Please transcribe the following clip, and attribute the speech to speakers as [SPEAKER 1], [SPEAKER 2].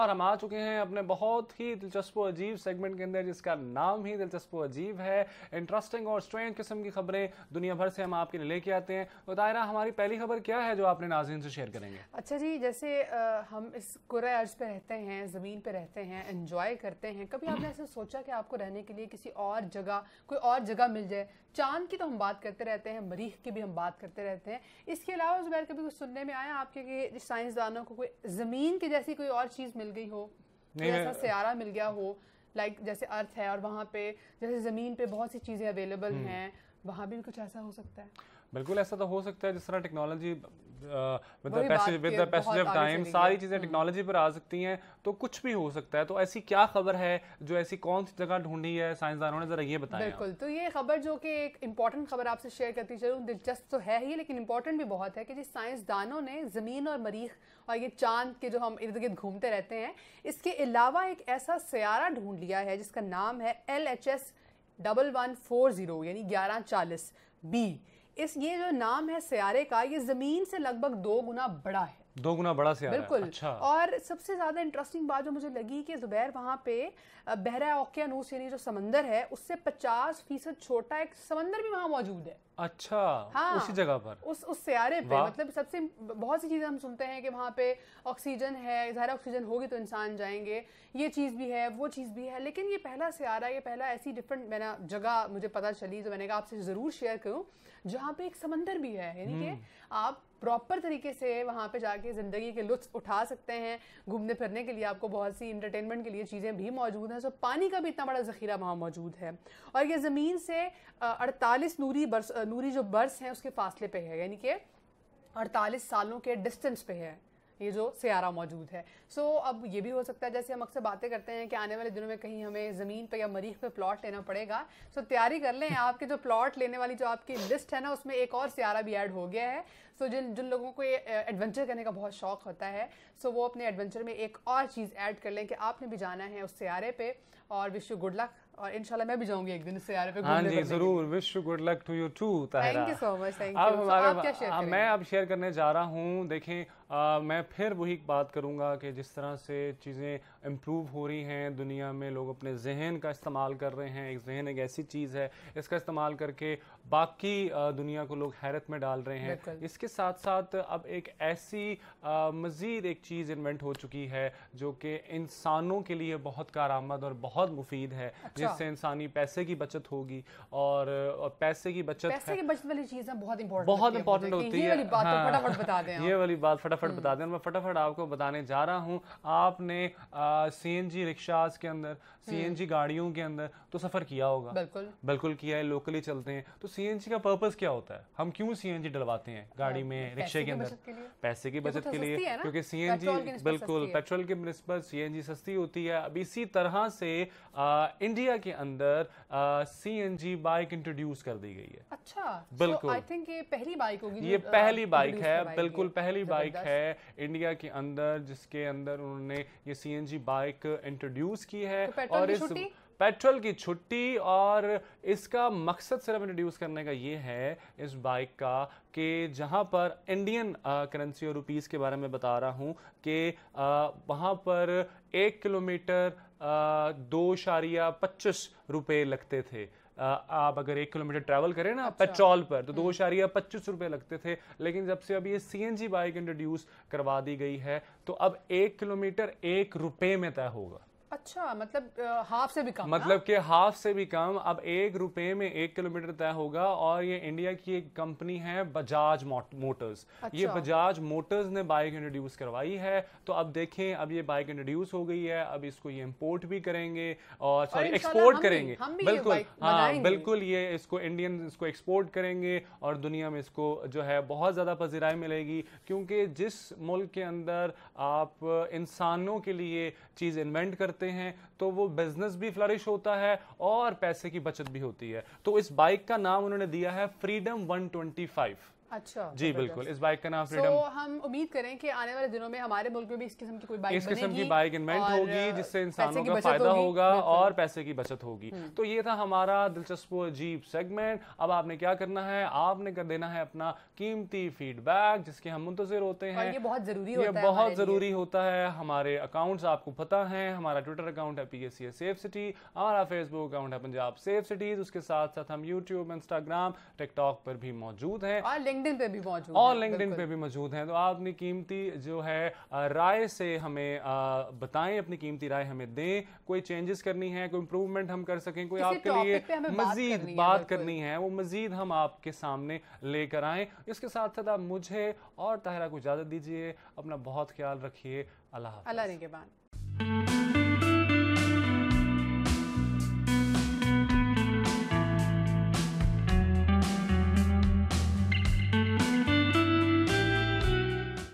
[SPEAKER 1] और हम आ चुके हैं अपने बहुत ही दिलचस्प अजीब सेगमेंट के अंदर जिसका नाम ही दिलचस्प अजीब है इंटरेस्टिंग और स्ट्रेंज किस्म की खबरें दुनिया भर से हम आपके लिए लेके आते हैं तो दायरा हमारी पहली खबर क्या है जो आपने नाजीन से शेयर करेंगे
[SPEAKER 2] अच्छा जी जैसे आ, हम इस कुरे अर्ज पे रहते हैं ज़मीन पे रहते हैं इन्जॉय करते हैं कभी आपने ऐसा सोचा कि आपको रहने के लिए किसी और जगह कोई और जगह मिल जाए चांद की तो हम बात करते रहते हैं मरीख की भी हम बात करते रहते हैं इसके अलावा उस बैर कभी कुछ सुनने में आया आपके साइंसदानों को कोई ज़मीन की जैसी कोई और चीज़ मिल मिल गई हो ऐसा सियारा मिल गया हो लाइक जैसे अर्थ है और वहाँ पे जैसे ज़मीन पे बहुत सी चीज़ें अवेलेबल हम्म। हैं वहाँ भी कुछ ऐसा हो सकता है
[SPEAKER 1] बिल्कुल ऐसा तो हो सकता है जिस तरह technology with the passage of time सारी चीज़ें टेक्नोलॉजी हम्म। पर आ सकती हैं तो कुछ भी हो सकता है तो ऐसी क्या खबर है जो ऐसी कौन सी जगह ढूंढी है साइंसदानों ने जरा ये बताया बिल्कुल
[SPEAKER 2] तो ये खबर जो कि एक इंपॉर्टेंट खबर आपसे शेयर करती चलूँ दिलचस्प तो है ही लेकिन इंपॉर्टेंट भी बहुत है कि जिस साइंसदानों ने ज़मीन और मरीख और ये चांद के जो हम इर्द गिर्द घूमते रहते हैं इसके अलावा एक ऐसा सयारा ढूंढ लिया है जिसका नाम है L H S double one four zero यानी ग्यारह चालीस बी इस ये जो नाम है स्यारे का ये ज़मीन से लगभग दो गुना बड़ा है
[SPEAKER 1] दो गुना बड़ा से बिल्कुल अच्छा।
[SPEAKER 2] और सबसे ज्यादा इंटरेस्टिंग बात जो मुझे लगी कि जुबैर वहां पे बहरा ओकियानूस यानी जो समंदर है उससे 50 फीसद छोटा एक समंदर भी वहां मौजूद है
[SPEAKER 1] अच्छा हाँ, उसी जगह पर उस उस
[SPEAKER 2] सियारे पे मतलब सबसे बहुत सी चीजें हम सुनते हैं कि वहाँ पे ऑक्सीजन है ज़ाहिर ऑक्सीजन होगी तो इंसान जाएंगे ये चीज़ भी है वो चीज़ भी है लेकिन ये पहला सियारा ये पहला ऐसी डिफरेंट मैंने जगह मुझे पता चली तो मैंने कहा आपसे ज़रूर शेयर करूँ जहाँ पे एक समंदर भी है यानी कि हम्म। आप प्रॉपर तरीके से वहाँ पे जाके ज़िंदगी के लुत्फ उठा सकते हैं घूमने फिरने के लिए आपको बहुत सी इंटरटेनमेंट के लिए चीज़ें भी मौजूद हैं सो पानी का भी इतना बड़ा ज़खीरा वहाँ मौजूद है और ये ज़मीन से अड़तालीस नूरी बर्स नूरी जो बर्स हैं उसके फासले पर है यानी कि अड़तालीस सालों के डिस्टेंस पे है ये जो सियारा मौजूद है सो so, अब ये भी हो सकता है जैसे हम अक्सर बातें करते हैं कि आने वाले दिनों में कहीं हमें ज़मीन पे या मरीख पे प्लॉट लेना पड़ेगा सो so, तैयारी कर लें आपके जो प्लॉट लेने वाली जो आपकी लिस्ट है ना उसमें एक और सियारा भी ऐड हो गया है सो so, जिन जिन लोगों को एडवेंचर करने का बहुत शौक होता है सो so, वो अपने एडवेंचर में एक और चीज़ ऐड कर लें कि आपने भी जाना है उस सियारे पर और विश यू गुड लक और इंशाल्लाह मैं भी जाऊंगी एक दिन सियारे पे हाँ जी जरूर
[SPEAKER 1] wish you good luck to you too thank you so
[SPEAKER 2] much thank you आप क्या शेयर मैं
[SPEAKER 1] अब शेयर करने जा रहा हूँ देखें आ, मैं फिर वही बात करूँगा कि जिस तरह से चीज़ें इम्प्रूव हो रही हैं दुनिया में लोग अपने जहन का इस्तेमाल कर रहे हैं एक जहन एक ऐसी चीज़ है इसका इस्तेमाल करके बाकी दुनिया को लोग हैरत में डाल रहे हैं इसके साथ साथ अब एक ऐसी मज़ीद एक चीज़ इन्वेंट हो चुकी है जो कि इंसानों के लिए बहुत आमद और बहुत मुफीद है अच्छा। जिससे इंसानी पैसे की बचत होगी और पैसे की बचत पैसे की
[SPEAKER 2] बचत वाली चीज़ें बहुत इंपॉर्टेंट बहुत इंपॉर्टेंट होती है तो हाँ।
[SPEAKER 1] ये वाली बात फटाफट फटाफट हम्म। बता दें मैं फटाफट आपको बताने जा रहा हूँ आपने सी एन जी रिक्शाज के अंदर सी एन जी गाड़ियों के अंदर तो सफ़र किया होगा बिल्कुल बिल्कुल किया है लोकली चलते हैं तो सी एन जी का पर्पज़ क्या होता है हम क्यों सी एन जी डलवाते हैं गाड़ी हाँ, में रिक्शे के अंदर पैसे की बचत के लिए क्योंकि सी एन जी बिल्कुल पेट्रोल के बनस्बत सी एन जी सस्ती होती है अब इसी तरह से इंडिया के अंदर C N G bike introduce कर दी गई है अच्छा बिल्कुल आई थिंक
[SPEAKER 2] ये पहली बाइक होगी ये पहली बाइक है बिल्कुल पहली बाइक है
[SPEAKER 1] इंडिया के अंदर जिसके अंदर उन्होंने ये सीएनजी बाइक इंट्रोड्यूस की है तो और इस पेट्रोल की छुट्टी और इसका मकसद सिर्फ इंट्रोड्यूस करने का ये है इस बाइक का कि जहाँ पर इंडियन करेंसी और रुपीज़ के बारे में बता रहा हूँ कि वहाँ पर एक किलोमीटर दो शारिया पच्चीस रुपये लगते थे आप अगर एक किलोमीटर ट्रैवल करें ना अच्छा। पेट्रोल पर तो दो हम्म। शारिया पच्चीस रुपये लगते थे लेकिन जब से अब ये सी बाइक इंट्रोड्यूस करवा दी गई है तो अब एक किलोमीटर एक रुपये में तय होगा
[SPEAKER 2] अच्छा मतलब हाफ से भी कम मतलब
[SPEAKER 1] कि हाफ से भी कम अब एक रुपए में एक किलोमीटर तय होगा और ये इंडिया की एक कंपनी है बजाज मोटर्स अच्छा। ये बजाज मोटर्स ने बाइक इंट्रोड्यूस करवाई है तो अब देखें अब ये बाइक इंट्रोड्यूस हो गई है अब इसको ये इम्पोर्ट भी करेंगे और सॉरी एक्सपोर्ट करेंगे बिल्कुल हाँ बिल्कुल ये इसको इंडियन इसको एक्सपोर्ट करेंगे और दुनिया में इसको जो है बहुत ज़्यादा पजीराई मिलेगी क्योंकि जिस मुल्क के अंदर आप इंसानों के लिए चीज़ इन्वेंट करते करते हैं तो वो बिजनेस भी फ्लरिश होता है और पैसे की बचत भी होती है तो इस बाइक का नाम उन्होंने दिया है फ्रीडम 125
[SPEAKER 2] अच्छा तो जी बिल्कुल इस
[SPEAKER 1] बाइक का नाम फ्रीडम so,
[SPEAKER 2] हम उम्मीद करें कि आने वाले दिनों में हमारे मुल्क में भी
[SPEAKER 1] इस किस्म की कोई बाइक इस किस्म की बाइक इन्वेंट होगी जिससे इंसानों का फायदा होगा और पैसे की बचत होगी हम्म। तो ये था हमारा दिलचस्प अजीब सेगमेंट अब आपने क्या करना है आपने कर देना है अपना कीमती फीडबैक जिसके हम मुंतजर होते हैं ये
[SPEAKER 2] बहुत जरूरी ये होता बहुत जरूरी
[SPEAKER 1] होता है हमारे अकाउंट आपको पता है हमारा ट्विटर अकाउंट है पी सेफ सिटी हमारा फेसबुक अकाउंट है पंजाब सेफ सिटीज उसके साथ साथ हम यूट्यूब इंस्टाग्राम टिकटॉक पर भी मौजूद है
[SPEAKER 2] और लिंक्डइन पे भी मौजूद और लिंक्डइन पे
[SPEAKER 1] भी मौजूद हैं तो आप अपनी कीमती जो है राय से हमें बताएं अपनी कीमती राय हमें दें कोई चेंजेस करनी है कोई इम्प्रूवमेंट हम कर सकें कोई आपके लिए मजीद बात करनी है वो मजीद हम आपके सामने लेकर आए इसके साथ साथ आप मुझे और ताहरा को इजाज़त दीजिए अपना बहुत ख्याल रखिए अल्लाह अल्लाह
[SPEAKER 2] के बाद